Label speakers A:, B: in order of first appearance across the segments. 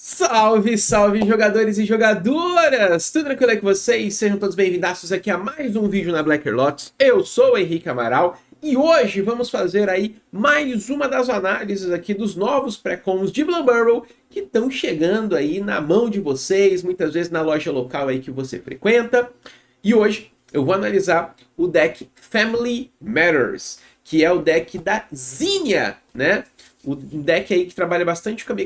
A: Salve, salve jogadores e jogadoras! Tudo tranquilo aí com vocês? Sejam todos bem-vindos aqui a mais um vídeo na Blacker Lots. Eu sou o Henrique Amaral e hoje vamos fazer aí mais uma das análises aqui dos novos pré coms de Blumburrow que estão chegando aí na mão de vocês, muitas vezes na loja local aí que você frequenta. E hoje eu vou analisar o deck Family Matters, que é o deck da Zinha, né? O deck aí que trabalha bastante com a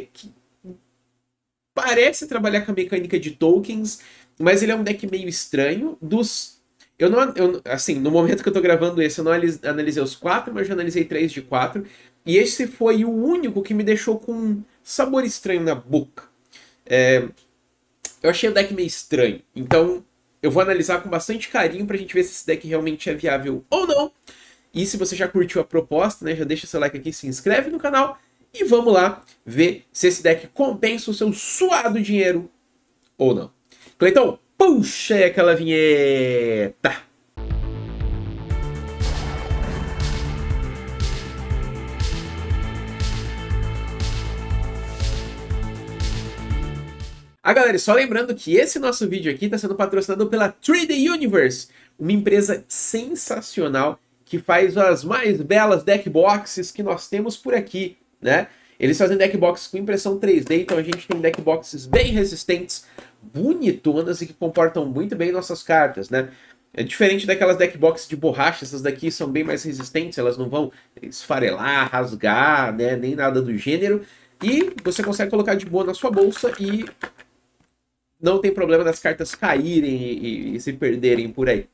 A: parece trabalhar com a mecânica de tokens, mas ele é um deck meio estranho. Dos. Eu não. Eu, assim, no momento que eu tô gravando esse, eu não analisei os quatro, mas já analisei três de quatro. E esse foi o único que me deixou com um sabor estranho na boca. É, eu achei o deck meio estranho. Então, eu vou analisar com bastante carinho pra gente ver se esse deck realmente é viável ou não. E se você já curtiu a proposta, né, já deixa seu like aqui, se inscreve no canal e vamos lá ver se esse deck compensa o seu suado dinheiro ou não. Cleiton, puxa aquela vinheta! Ah, galera, só lembrando que esse nosso vídeo aqui está sendo patrocinado pela 3D Universe, uma empresa sensacional que faz as mais belas deck boxes que nós temos por aqui né? Eles fazem deck boxes com impressão 3D, então a gente tem deck boxes bem resistentes, bonitonas e que comportam muito bem nossas cartas, né? É diferente daquelas boxes de borracha, essas daqui são bem mais resistentes, elas não vão esfarelar, rasgar, né? Nem nada do gênero. E você consegue colocar de boa na sua bolsa e não tem problema das cartas caírem e, e, e se perderem por aí.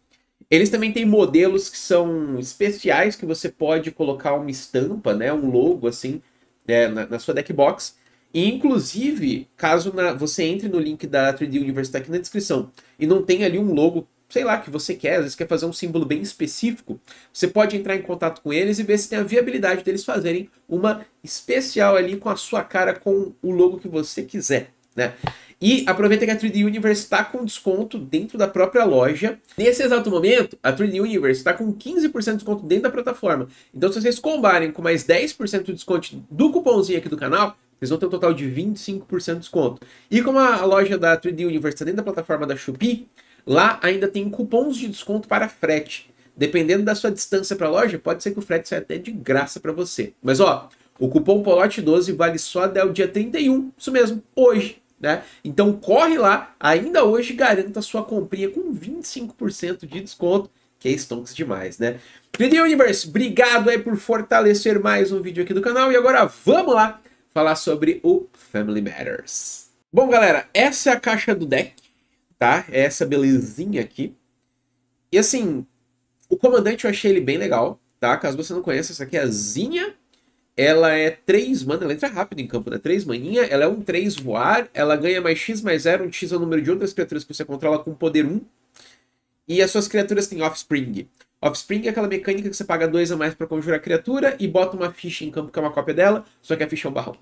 A: Eles também têm modelos que são especiais, que você pode colocar uma estampa, né? Um logo assim é, na, na, sua deck box. E, inclusive, caso na, você entre no link da 3D Universe tá aqui na descrição e não tem ali um logo, sei lá, que você quer, às vezes quer fazer um símbolo bem específico, você pode entrar em contato com eles e ver se tem a viabilidade deles fazerem uma especial ali com a sua cara, com o logo que você quiser né? E aproveita que a 3D Universe está com desconto dentro da própria loja. Nesse exato momento, a 3D Universe está com 15% de desconto dentro da plataforma. Então, se vocês combarem com mais 10% de desconto do cupomzinho aqui do canal, vocês vão ter um total de 25% de desconto. E como a loja da 3D Universe está dentro da plataforma da Shopee, lá ainda tem cupons de desconto para frete. Dependendo da sua distância para a loja, pode ser que o frete saia até de graça para você. Mas ó, o cupom POLOTE12 vale só até o dia 31, isso mesmo, hoje. Né? Então corre lá, ainda hoje garanta sua comprinha com 25% de desconto, que é stonks demais, né? Video Universe, obrigado aí por fortalecer mais um vídeo aqui do canal e agora vamos lá falar sobre o Family Matters. Bom, galera, essa é a caixa do deck, tá? É essa belezinha aqui. E assim, o comandante eu achei ele bem legal, tá? Caso você não conheça, essa aqui é a Zinha ela é 3 mana, ela entra rápido em campo, né? 3 maninha, ela é um 3 voar, ela ganha mais X mais 0, um X é o número de outras criaturas que você controla com poder 1. E as suas criaturas têm Offspring. Offspring é aquela mecânica que você paga 2 a mais para conjurar a criatura e bota uma ficha em campo que é uma cópia dela, só que a ficha é um barrão.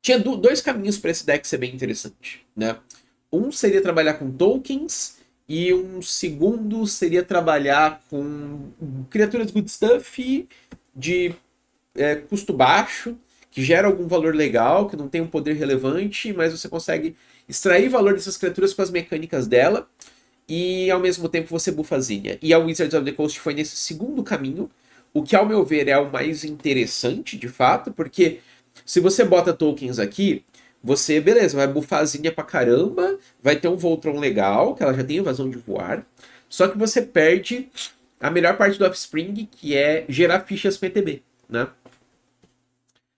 A: Tinha do, dois caminhos para esse deck ser bem interessante, né? Um seria trabalhar com tokens e um segundo seria trabalhar com criaturas good stuff de é, custo baixo, que gera algum valor legal, que não tem um poder relevante, mas você consegue extrair valor dessas criaturas com as mecânicas dela e ao mesmo tempo você bufa E a Wizards of the Coast foi nesse segundo caminho, o que ao meu ver é o mais interessante de fato, porque se você bota tokens aqui, você, beleza, vai bufar Zinnia pra caramba, vai ter um Voltron legal, que ela já tem invasão de voar, só que você perde a melhor parte do Offspring, que é gerar fichas PTB, né?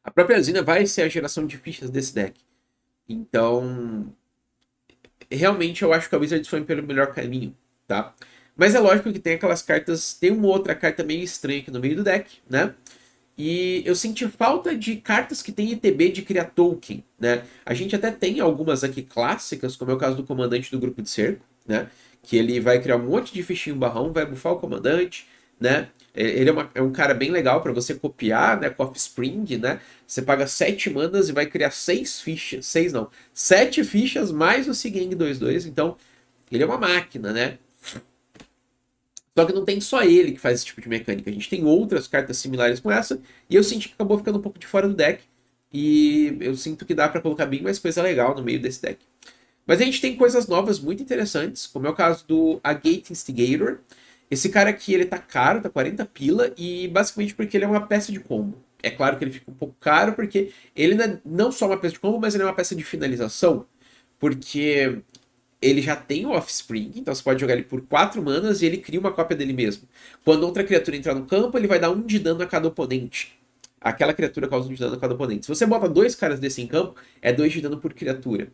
A: A própria usina vai ser a geração de fichas desse deck. Então, realmente eu acho que a Wizards foi pelo melhor caminho, tá? Mas é lógico que tem aquelas cartas, tem uma outra carta meio estranha aqui no meio do deck, né? E eu senti falta de cartas que tem ETB de criar token, né? A gente até tem algumas aqui clássicas, como é o caso do comandante do grupo de cerco, né? que ele vai criar um monte de fichinho barrão, vai bufar o comandante, né? É, ele é, uma, é um cara bem legal para você copiar, né? Cop Spring, né? Você paga 7 manas e vai criar 6 fichas. 6 não. 7 fichas mais o Sigang 22. Então, ele é uma máquina, né? Só que não tem só ele que faz esse tipo de mecânica. A gente tem outras cartas similares com essa. E eu senti que acabou ficando um pouco de fora do deck. E eu sinto que dá para colocar bem mais coisa legal no meio desse deck. Mas a gente tem coisas novas muito interessantes, como é o caso do Agate Instigator. Esse cara aqui, ele tá caro, tá 40 pila, e basicamente porque ele é uma peça de combo. É claro que ele fica um pouco caro, porque ele não, é não só uma peça de combo, mas ele é uma peça de finalização. Porque ele já tem o Offspring, então você pode jogar ele por 4 manas e ele cria uma cópia dele mesmo. Quando outra criatura entrar no campo, ele vai dar um de dano a cada oponente aquela criatura causa um de dano a cada oponente. Se você bota dois caras desse em campo, é dois de dano por criatura.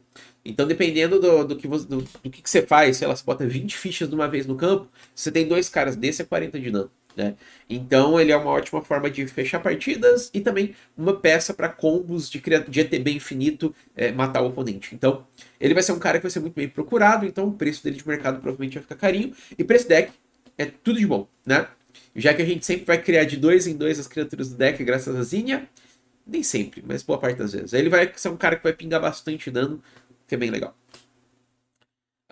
A: Então, dependendo do, do que, você, do, do que, que, você faz, se ela bota 20 fichas de uma vez no campo, você tem dois caras desse, é 40 de dano. Né? Então, ele é uma ótima forma de fechar partidas e também uma peça para combos de, de ETB infinito é, matar o oponente. Então, ele vai ser um cara que vai ser muito bem procurado, então o preço dele de mercado provavelmente vai ficar carinho. E para esse deck, é tudo de bom, né? Já que a gente sempre vai criar de dois em dois as criaturas do deck graças a Zinha, nem sempre, mas boa parte das vezes. Ele vai ser um cara que vai pingar bastante dano, que é bem legal.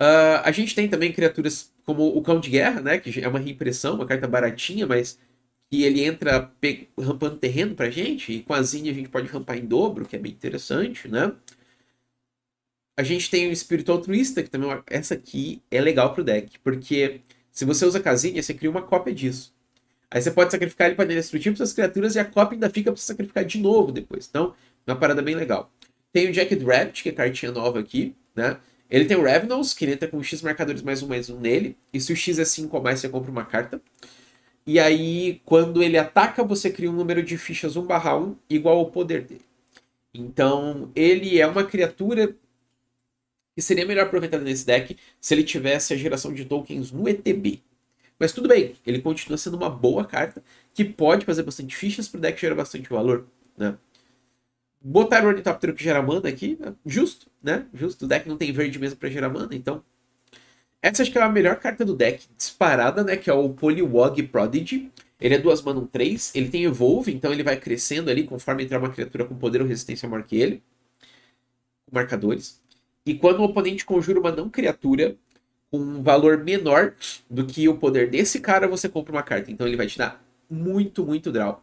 A: Uh, a gente tem também criaturas como o Cão de Guerra, né? Que é uma reimpressão, uma carta baratinha, mas que ele entra rampando terreno pra gente. E com a Zinha a gente pode rampar em dobro, que é bem interessante, né? A gente tem o Espírito Altruísta, que também é essa aqui é legal pro deck, porque se você usa casinha, você cria uma cópia disso. Aí você pode sacrificar ele para destruir para criaturas e a cópia ainda fica para sacrificar de novo depois. Então, é uma parada bem legal. Tem o Jack Rabbit, que é cartinha nova aqui, né? Ele tem o Revenals, que ele entra com X marcadores mais um mais um nele. E se o X é 5 ou mais, você compra uma carta. E aí, quando ele ataca, você cria um número de fichas 1 barra 1 igual ao poder dele. Então, ele é uma criatura que seria melhor aproveitado nesse deck se ele tivesse a geração de tokens no ETB. Mas tudo bem, ele continua sendo uma boa carta que pode fazer bastante fichas para o deck gerar bastante valor, né? Botar o Ornithoptero que gera mana aqui, né? justo, né? Justo, o deck não tem verde mesmo para gerar mana, então... Essa acho que é a melhor carta do deck disparada, né? Que é o Poliwog Prodigy. Ele é duas mana, um três, Ele tem Evolve, então ele vai crescendo ali conforme entrar uma criatura com poder ou resistência maior que ele. marcadores. E quando o oponente conjura uma não criatura com um valor menor do que o poder desse cara, você compra uma carta. Então ele vai te dar muito, muito draw.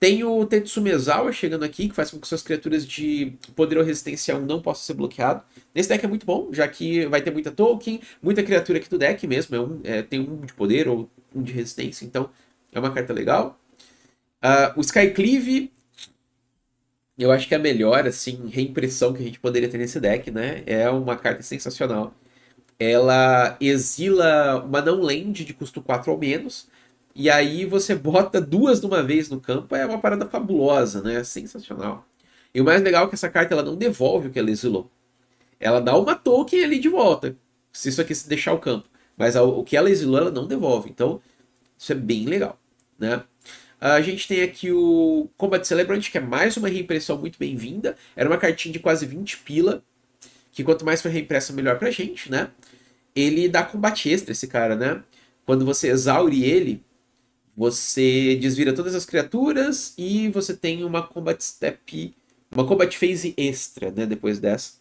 A: Tem o Tetsumezawa chegando aqui, que faz com que suas criaturas de poder ou resistência 1 não possam ser bloqueado. nesse deck é muito bom, já que vai ter muita token, muita criatura aqui do deck mesmo. É um, é, tem um de poder ou um de resistência, então é uma carta legal. Uh, o Skycleave eu acho que a melhor, assim, reimpressão que a gente poderia ter nesse deck, né? É uma carta sensacional. Ela exila uma não land de custo 4 ou menos. E aí você bota duas de uma vez no campo. É uma parada fabulosa, né? É sensacional. E o mais legal é que essa carta ela não devolve o que ela exilou. Ela dá uma token ali de volta. Se isso aqui se deixar o campo. Mas o que ela exilou, ela não devolve. Então, isso é bem legal, né? A gente tem aqui o Combat Celebrant, que é mais uma reimpressão muito bem-vinda. Era uma cartinha de quase 20 pila, que quanto mais for reimpressa, melhor pra gente, né? Ele dá combate extra, esse cara, né? Quando você exaure ele, você desvira todas as criaturas e você tem uma combat step, uma combat phase extra, né? Depois dessa.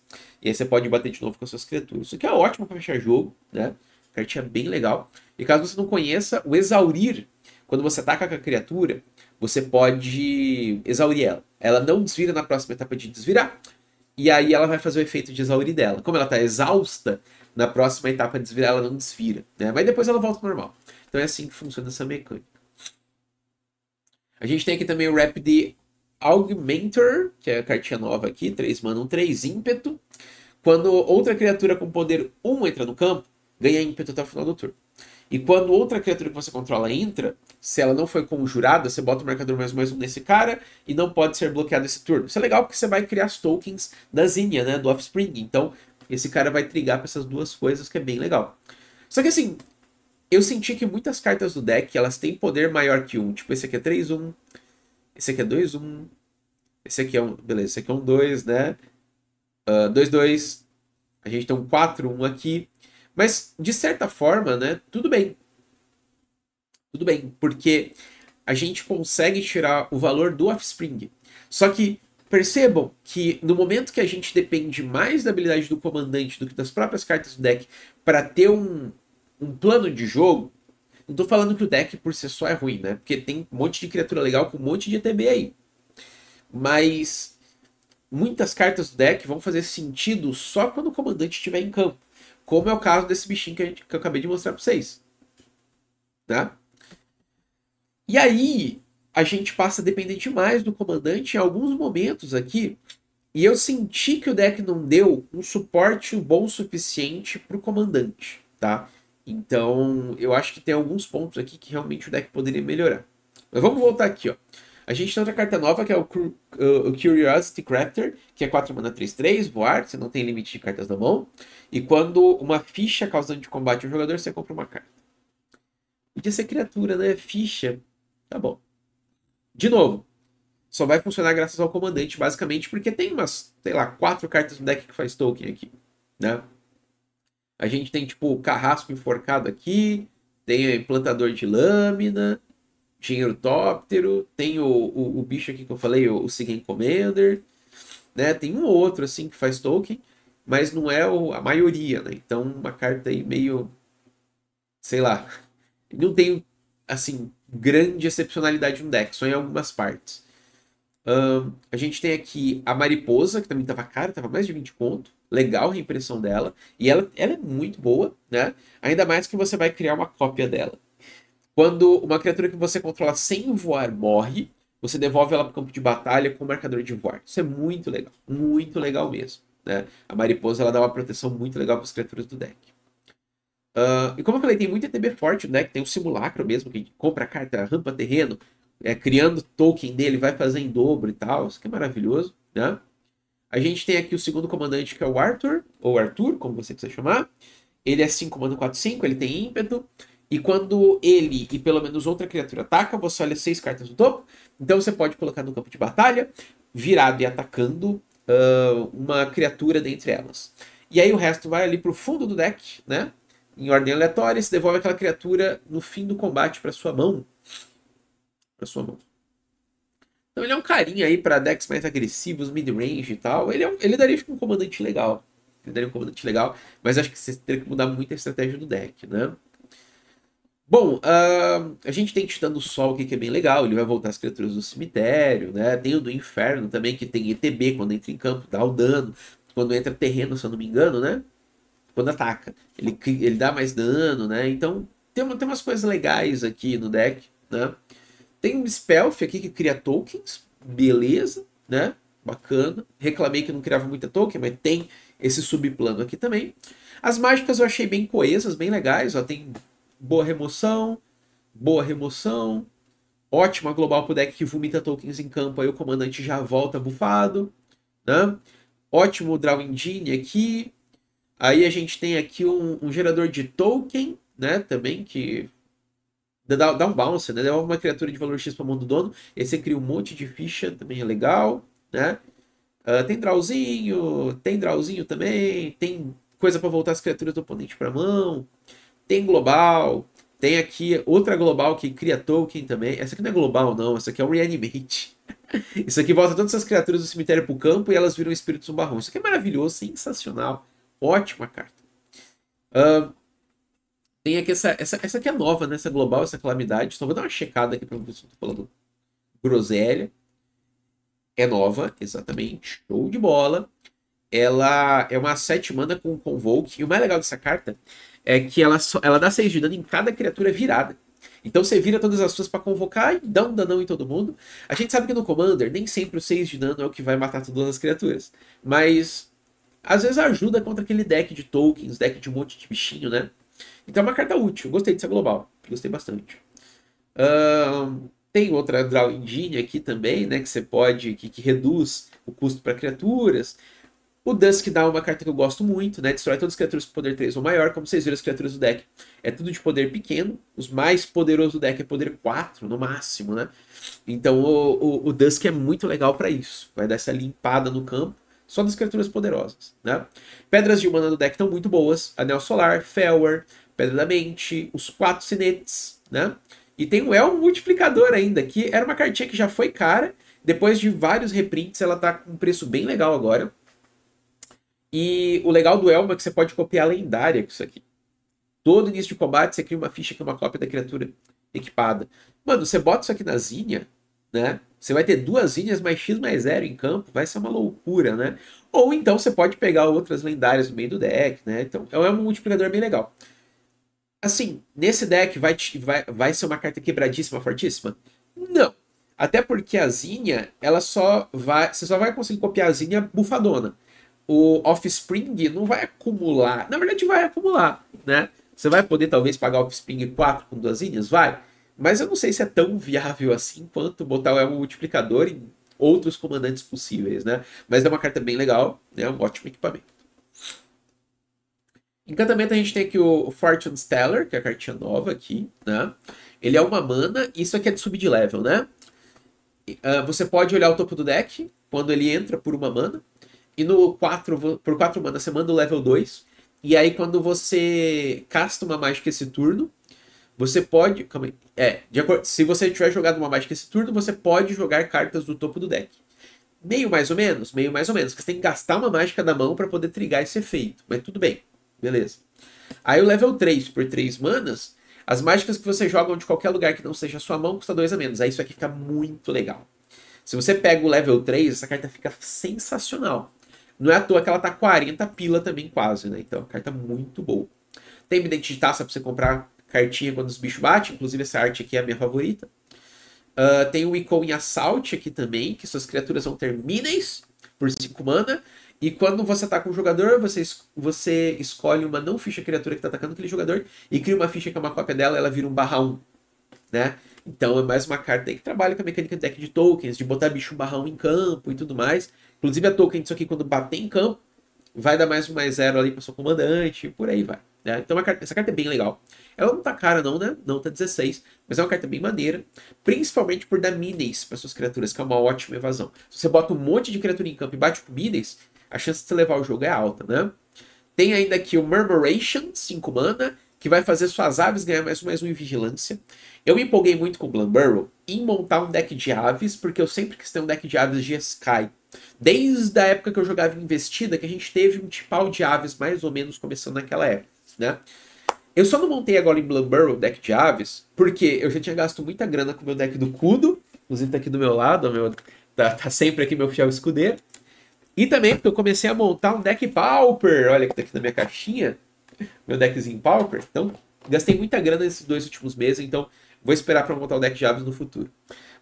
A: E aí você pode bater de novo com as suas criaturas. Isso aqui é ótimo para fechar jogo, né? Cartinha bem legal. E caso você não conheça, o Exaurir quando você ataca com a criatura, você pode exaurir ela. Ela não desvira na próxima etapa de desvirar, e aí ela vai fazer o efeito de exaurir dela. Como ela está exausta, na próxima etapa de desvirar ela não desvira, né? Mas depois ela volta ao normal. Então é assim que funciona essa mecânica. A gente tem aqui também o Rapid Augmentor, que é a cartinha nova aqui, 3 mana, 1, 3 ímpeto. Quando outra criatura com poder 1 entra no campo, ganha ímpeto até o final do turno. E quando outra criatura que você controla entra, se ela não foi conjurada, você bota o marcador mais mais um nesse cara e não pode ser bloqueado esse turno. Isso é legal porque você vai criar as tokens da Zinha, né? Do Offspring. Então, esse cara vai trigar para essas duas coisas, que é bem legal. Só que assim, eu senti que muitas cartas do deck, elas têm poder maior que um. Tipo, esse aqui é 3-1, esse aqui é 2-1, esse aqui é um... Beleza, esse aqui é um 2, né? 2-2, uh, ah, a gente tem um 4-1 aqui. Mas, de certa forma, né, tudo bem. Tudo bem, porque a gente consegue tirar o valor do offspring. Só que percebam que no momento que a gente depende mais da habilidade do comandante do que das próprias cartas do deck para ter um, um plano de jogo, não estou falando que o deck por si só é ruim, né? Porque tem um monte de criatura legal com um monte de ETB aí. Mas muitas cartas do deck vão fazer sentido só quando o comandante estiver em campo. Como é o caso desse bichinho que, gente, que eu acabei de mostrar para vocês. tá? E aí, a gente passa a depender demais do comandante em alguns momentos aqui. E eu senti que o deck não deu um suporte bom suficiente para o comandante, tá? Então, eu acho que tem alguns pontos aqui que realmente o deck poderia melhorar. Mas vamos voltar aqui, ó. A gente tem outra carta nova que é o, o Curiosity Crafter, que é 4 mana 3-3, voar, você não tem limite de cartas na mão. E quando uma ficha causando de combate ao jogador, você compra uma carta. Podia ser criatura, né? Ficha. Tá bom. De novo, só vai funcionar graças ao comandante, basicamente, porque tem umas, sei lá, quatro cartas no deck que faz token aqui, né? A gente tem, tipo, o carrasco enforcado aqui, tem o é, implantador de lâmina, Gingertóptero, tem o, o, o, bicho aqui que eu falei, o, o Seeking Commander, né? Tem um outro, assim, que faz token, mas não é o, a maioria, né? Então, uma carta aí meio... Sei lá. Não tem, assim, grande excepcionalidade no deck, só em algumas partes. Um, a gente tem aqui a Mariposa, que também tava cara, tava mais de 20 conto. Legal a reimpressão dela. E ela, ela é muito boa, né? Ainda mais que você vai criar uma cópia dela. Quando uma criatura que você controla sem voar morre, você devolve ela para o campo de batalha com o marcador de voar. Isso é muito legal, muito legal mesmo. Né? A mariposa ela dá uma proteção muito legal para as criaturas do deck. Uh, e como eu falei, tem muito ETB forte no né? deck, tem o simulacro mesmo, que compra a carta, rampa terreno, é, criando token dele, vai fazer em dobro e tal. Isso que é maravilhoso, né? A gente tem aqui o segundo comandante, que é o Arthur, ou Arthur, como você quiser chamar. Ele é 5 comando 4-5, ele tem ímpeto. E quando ele e pelo menos outra criatura ataca, você olha seis cartas no topo. Então você pode colocar no campo de batalha, virado e atacando uh, uma criatura dentre elas. E aí o resto vai ali pro fundo do deck, né? Em ordem aleatória, e se devolve aquela criatura no fim do combate para sua mão. Para sua mão. Então ele é um carinha aí para decks mais agressivos, mid-range e tal. Ele, é um, ele daria um comandante legal. Ele daria um comandante legal, mas acho que você teria que mudar muito a estratégia do deck, né? Bom, uh, a gente tem Titã do Sol aqui, que é bem legal. Ele vai voltar as criaturas do cemitério, né? Tem o do Inferno também, que tem ETB quando entra em campo, dá o dano. Quando entra terreno, se eu não me engano, né? Quando ataca. Ele, ele dá mais dano, né? Então, tem, tem umas coisas legais aqui no deck, né? Tem um Spelf aqui que cria tokens. Beleza, né? Bacana. Reclamei que não criava muita token, mas tem esse subplano aqui também. As mágicas eu achei bem coesas, bem legais. Ó, tem boa remoção, boa remoção, ótima global pro deck que vomita tokens em campo, aí o comandante já volta bufado, né? Ótimo draw engine aqui. Aí a gente tem aqui um, um gerador de token, né, também, que dá, dá um bounce, né? Devolve uma criatura de valor X para mão do dono. Esse cria um monte de ficha, também é legal, né? Uh, tem drawzinho, tem drawzinho também, tem coisa para voltar as criaturas do oponente para mão. Tem global, tem aqui outra global que cria token também. Essa aqui não é global, não. Essa aqui é um reanimate. Isso aqui volta todas essas criaturas do cemitério pro campo e elas viram espíritos no barrão. Isso aqui é maravilhoso, sensacional. Ótima carta. Uh, tem aqui essa, essa. Essa aqui é nova, né? Essa global, essa calamidade. Então vou dar uma checada aqui pra ver se eu tô falando groselha. É nova, exatamente. Show de bola. Ela é uma sete mana com Convoke. E o mais legal dessa carta é que ela, só, ela dá 6 de dano em cada criatura virada. Então você vira todas as suas para convocar e dá um danão em todo mundo. A gente sabe que no Commander nem sempre o 6 de dano é o que vai matar todas as criaturas. Mas às vezes ajuda contra aquele deck de tokens, deck de um monte de bichinho, né? Então é uma carta útil. Gostei dessa global. Gostei bastante. tem outra Draw Engine aqui também, né? Que você pode. que, que reduz o custo para criaturas. O Dusk dá uma carta que eu gosto muito, né? Destrói todas as criaturas com poder 3 ou maior. Como vocês viram, as criaturas do deck é tudo de poder pequeno. Os mais poderosos do deck é poder 4, no máximo, né? Então o, o, o Dusk é muito legal para isso. Vai dar essa limpada no campo. Só das criaturas poderosas, né? Pedras de mana do deck estão muito boas. Anel Solar, Felwer, Pedra da Mente, os quatro sinetes, né? E tem o El Multiplicador ainda, que era uma cartinha que já foi cara. Depois de vários reprints, ela tá com um preço bem legal agora. E o legal do elmo é que você pode copiar a lendária com isso aqui. Todo início de combate você cria uma ficha que é uma cópia da criatura equipada. Mano, você bota isso aqui na Zinha, né? Você vai ter duas Zinhas mais X mais zero em campo, vai ser uma loucura, né? Ou então você pode pegar outras lendárias no meio do deck, né? Então é um é multiplicador bem legal. Assim, nesse deck vai, vai, vai ser uma carta quebradíssima, fortíssima? Não. Até porque a Zinha, ela só vai. Você só vai conseguir copiar a Zinha bufadona o Offspring não vai acumular. Na verdade, vai acumular, né? Você vai poder talvez pagar o Offspring 4 com duas linhas? Vai. Mas eu não sei se é tão viável assim quanto botar o Elmo Multiplicador e outros comandantes possíveis, né? Mas é uma carta bem legal, né? Um ótimo equipamento. Encantamento a gente tem aqui o Fortune Stellar, que é a cartinha nova aqui, né? Ele é uma mana, isso aqui é de subir de level, né? Ah, você pode olhar o topo do deck quando ele entra por uma mana, e no 4, por 4 mana, você manda o level 2. E aí, quando você casta uma mágica esse turno, você pode. Calma aí. É, acordo, se você tiver jogado uma mágica esse turno, você pode jogar cartas do topo do deck. Meio mais ou menos, meio mais ou menos. Porque você tem que gastar uma mágica da mão para poder trigar esse efeito. Mas tudo bem, beleza. Aí o level 3 por 3 manas, as mágicas que você joga de qualquer lugar que não seja a sua mão custa 2 a menos. Aí isso aqui fica muito legal. Se você pega o level 3, essa carta fica sensacional. Não é à toa que ela tá 40 pila também, quase, né? Então, carta é muito boa. Tem vidente de taça pra você comprar cartinha quando os bichos batem. Inclusive, essa arte aqui é a minha favorita. Uh, tem o Icon em Assault aqui também, que suas criaturas vão ter por 5 mana. E quando você tá com o jogador, você, você escolhe uma não ficha criatura que está atacando aquele jogador e cria uma ficha que é uma cópia dela, ela vira um barra 1. Né? Então é mais uma carta que trabalha com a mecânica de deck de tokens, de botar bicho barra 1 em campo e tudo mais. Inclusive a token disso aqui, quando bater em campo, vai dar mais um mais zero ali para seu comandante, por aí vai. Né? Então carta, essa carta é bem legal. Ela não tá cara não, né? Não tá 16, mas é uma carta bem maneira, principalmente por dar minis para suas criaturas, que é uma ótima evasão. Se você bota um monte de criatura em campo e bate com minis, a chance de você levar o jogo é alta, né? Tem ainda aqui o Murmuration, 5 mana, que vai fazer suas aves ganhar mais um, mais um em vigilância. Eu me empolguei muito com o Blumburrow em montar um deck de aves, porque eu sempre quis ter um deck de aves de Sky. Desde a época que eu jogava investida, que a gente teve um tipal de aves mais ou menos começando naquela época, né? Eu só não montei agora em Blumburrow o deck de aves, porque eu já tinha gasto muita grana com o meu deck do Kudo, inclusive tá aqui do meu lado, meu, tá, tá sempre aqui meu fiel escudeiro. E também porque eu comecei a montar um deck Pauper, olha que tá aqui na minha caixinha, meu deckzinho Pauper. Então, gastei muita grana nesses dois últimos meses, então Vou esperar para montar o deck de aves no futuro.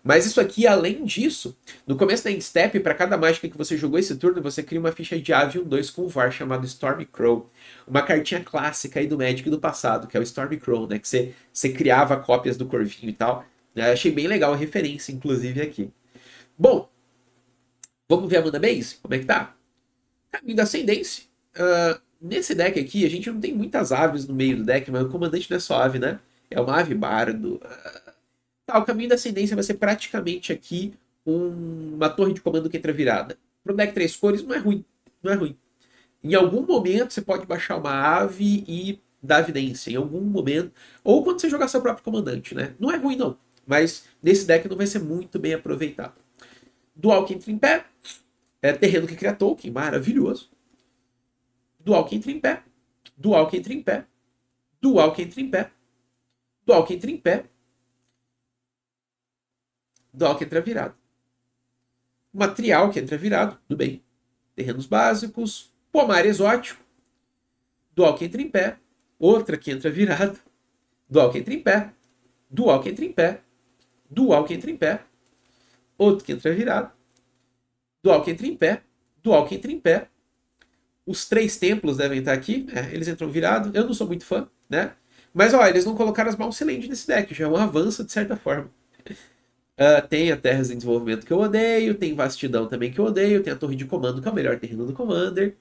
A: Mas isso aqui, além disso, no começo da Instep, para cada mágica que você jogou esse turno, você cria uma ficha de ave 1-2 com o VAR chamado Stormcrow. Uma cartinha clássica aí do Magic do passado, que é o Stormcrow, né? Que você, criava cópias do Corvinho e tal. Né? Eu achei bem legal a referência, inclusive, aqui. Bom, vamos ver a Mana Base? Como é que tá? Caminho da Ascendência. Uh, nesse deck aqui, a gente não tem muitas aves no meio do deck, mas o comandante não é só ave, né? é uma ave bardo. Ah, tá, o caminho da ascendência vai ser praticamente aqui um, uma torre de comando que entra virada. Pro deck três cores não é ruim, não é ruim. Em algum momento você pode baixar uma ave e dar evidência, em algum momento, ou quando você jogar seu próprio comandante, né? Não é ruim não, mas nesse deck não vai ser muito bem aproveitado. Dual que entra em pé, é terreno que cria Tolkien, maravilhoso. Dual que entra em pé, dual que entra em pé, dual que entra em pé, que entra em pé, que entra virado. material que entra virado, tudo bem. Terrenos básicos, pomar exótico, dual que entra em pé, outra que entra virado, dual que entra em pé, dual que entra em pé, dual que entra em pé, outro que entra virado, dual que entra em pé, dual que entra em pé. Os três templos devem estar aqui, eles entram virado. Eu não sou muito fã, né? Mas, ó, eles não colocaram as Bounce nesse deck, já é um avanço de certa forma. Uh, tem a Terras em Desenvolvimento que eu odeio, tem Vastidão também que eu odeio, tem a Torre de Comando, que é o melhor terreno do Commander.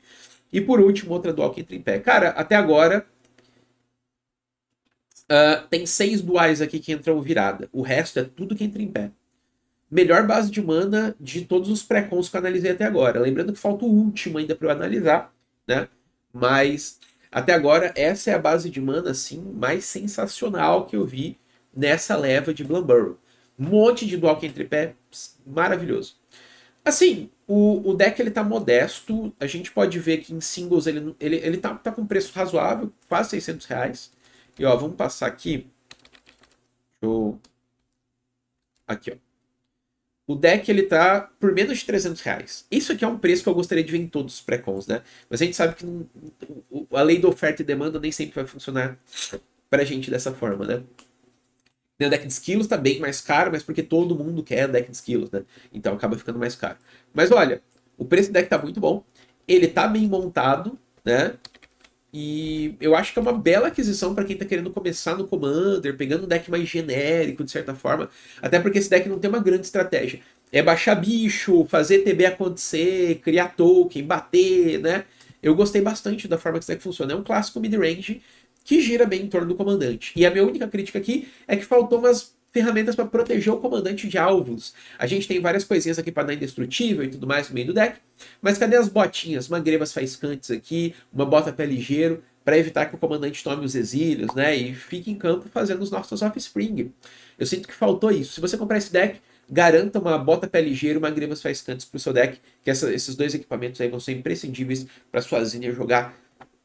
A: E por último, outra dual que entra em pé. Cara, até agora, Uh, tem seis duais aqui que entram virada. O resto é tudo que entra em pé. Melhor base de mana de todos os pré-cons que eu analisei até agora. Lembrando que falta o último ainda para eu analisar, né? Mas até agora, essa é a base de mana assim, mais sensacional que eu vi nessa leva de Blumburrow. Um monte de dual pé, maravilhoso. Assim, o, o deck ele tá modesto, a gente pode ver que em singles ele, ele, ele tá, tá com preço razoável, quase 600 reais. E ó, vamos passar aqui. Deixa eu... Aqui, ó. O deck ele tá por menos de 300 reais. Isso aqui é um preço que eu gostaria de ver em todos os pré-cons, né? Mas a gente sabe que não, a lei da oferta e demanda nem sempre vai funcionar pra gente dessa forma, né? O deck de esquilos tá bem mais caro, mas porque todo mundo quer deck de esquilos, né? Então acaba ficando mais caro. Mas olha, o preço do deck tá muito bom. Ele tá bem montado, né? E eu acho que é uma bela aquisição para quem está querendo começar no Commander, pegando um deck mais genérico, de certa forma. Até porque esse deck não tem uma grande estratégia. É baixar bicho, fazer TB acontecer, criar token, bater, né? Eu gostei bastante da forma que esse deck funciona. É um clássico mid-range que gira bem em torno do comandante. E a minha única crítica aqui é que faltou umas ferramentas para proteger o comandante de alvos. A gente tem várias coisinhas aqui para dar indestrutível e tudo mais no meio do deck. Mas cadê as botinhas? Mangrebas faiscantes aqui, uma bota pé ligeiro, para evitar que o comandante tome os exílios, né? E fique em campo fazendo os nossos offspring. Eu sinto que faltou isso. Se você comprar esse deck, garanta uma bota pé ligeiro e uma grevas faiscantes para o seu deck, que essa, esses dois equipamentos aí vão ser imprescindíveis para sua zinha jogar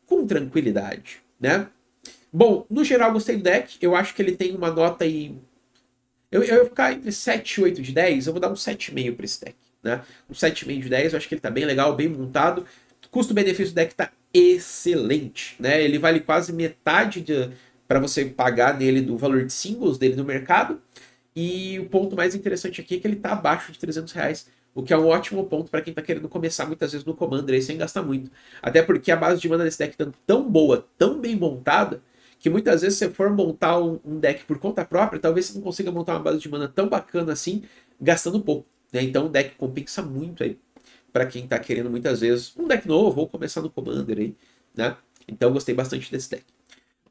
A: com tranquilidade, né? Bom, no geral gostei do deck, eu acho que ele tem uma nota aí eu, eu ia ficar entre 7, 8 de 10, eu vou dar um 7,5 para esse deck. Né? Um 7,5 de 10, eu acho que ele tá bem legal, bem montado. Custo-benefício do deck tá excelente. Né? Ele vale quase metade para você pagar nele do valor de singles dele no mercado. E o ponto mais interessante aqui é que ele tá abaixo de 300 reais o que é um ótimo ponto para quem está querendo começar muitas vezes no Commander aí sem gastar muito. Até porque a base de mana desse deck tá tão boa, tão bem montada, que muitas vezes se você for montar um, um, deck por conta própria, talvez você não consiga montar uma base de mana tão bacana assim, gastando pouco. Né? Então o deck compensa muito aí para quem está querendo muitas vezes um deck novo ou começar no Commander aí, né? Então gostei bastante desse deck.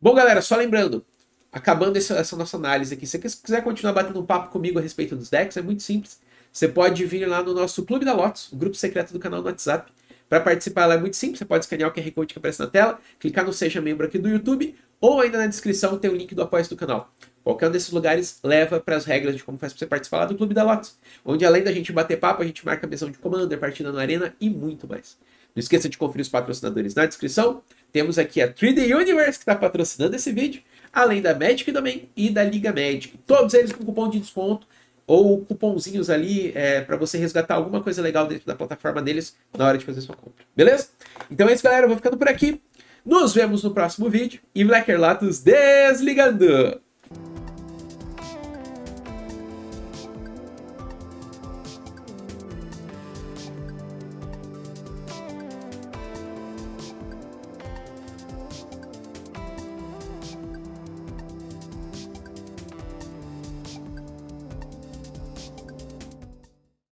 A: Bom, galera, só lembrando, acabando essa, essa nossa análise aqui, se você quiser continuar batendo um papo comigo a respeito dos decks, é muito simples. Você pode vir lá no nosso Clube da Lotus, grupo secreto do canal no WhatsApp. Para participar ela é muito simples, você pode escanear o QR Code que aparece na tela, clicar no Seja Membro aqui do YouTube, ou ainda na descrição tem o link do apoio do canal. Qualquer um desses lugares leva para as regras de como faz para você participar lá do Clube da Lotus, onde além da gente bater papo, a gente marca a missão de Commander, partida na arena e muito mais. Não esqueça de conferir os patrocinadores na descrição. Temos aqui a 3D Universe que está patrocinando esse vídeo, além da Magic também e da Liga Magic. Todos eles com cupom de desconto ou cupomzinhos ali é, para você resgatar alguma coisa legal dentro da plataforma deles na hora de fazer sua compra. Beleza? Então é isso, galera. Eu vou ficando por aqui. Nos vemos no próximo vídeo. E Blacker Latos desligando!